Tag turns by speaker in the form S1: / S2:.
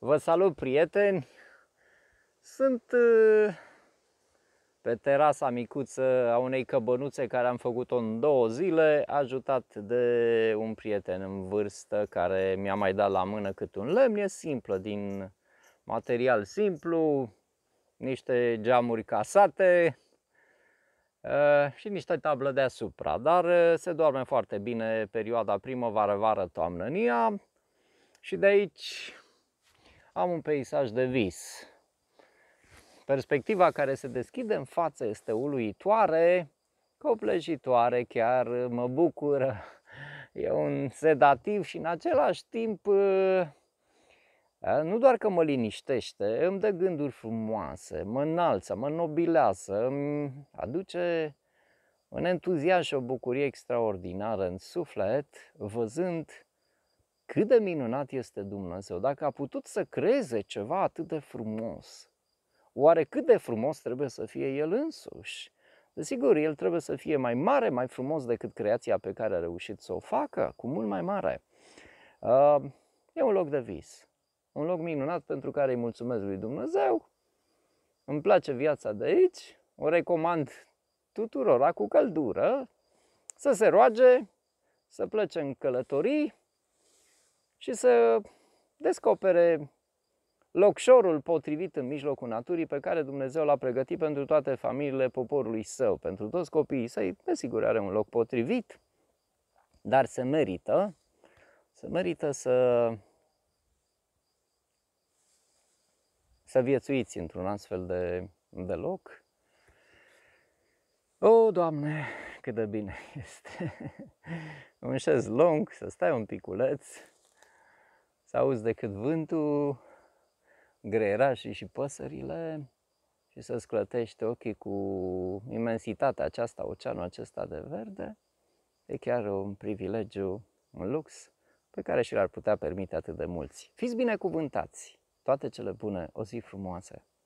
S1: Vă salut, prieteni! Sunt uh, pe terasa micuță a unei căbănuțe care am făcut-o în două zile, ajutat de un prieten în vârstă care mi-a mai dat la mână cât un lemn. E simplă, din material simplu, niște geamuri casate uh, și niște tablă deasupra, dar uh, se doarme foarte bine perioada primăvară, vară, toamnă în ea. Și de aici am un peisaj de vis. Perspectiva care se deschide în față este uluitoare, copleșitoare, chiar mă bucură. E un sedativ și în același timp ă, nu doar că mă liniștește, îmi dă gânduri frumoase, mă înalță, mă nobilează, îmi aduce un entuziasm și o bucurie extraordinară în suflet, văzând cât de minunat este Dumnezeu, dacă a putut să creeze ceva atât de frumos, oare cât de frumos trebuie să fie El însuși? Desigur, El trebuie să fie mai mare, mai frumos decât creația pe care a reușit să o facă, cu mult mai mare. Uh, e un loc de vis, un loc minunat pentru care îi mulțumesc lui Dumnezeu. Îmi place viața de aici, o recomand tuturora cu căldură să se roage, să plece în călătorii, și să descopere locșorul potrivit în mijlocul naturii pe care Dumnezeu l-a pregătit pentru toate familiile poporului său, pentru toți copiii săi, desigur are un loc potrivit, dar se merită, se merită să să viețuiți într-un astfel de, de loc. O, Doamne, cât de bine este! un șez lung, să stai un piculeț, să auzi decât vântul, greierașii și păsările și să-ți clătești ochii cu imensitatea aceasta, oceanul acesta de verde, e chiar un privilegiu, un lux pe care și l-ar putea permite atât de mulți. Fiți binecuvântați! Toate cele bune, o zi frumoasă!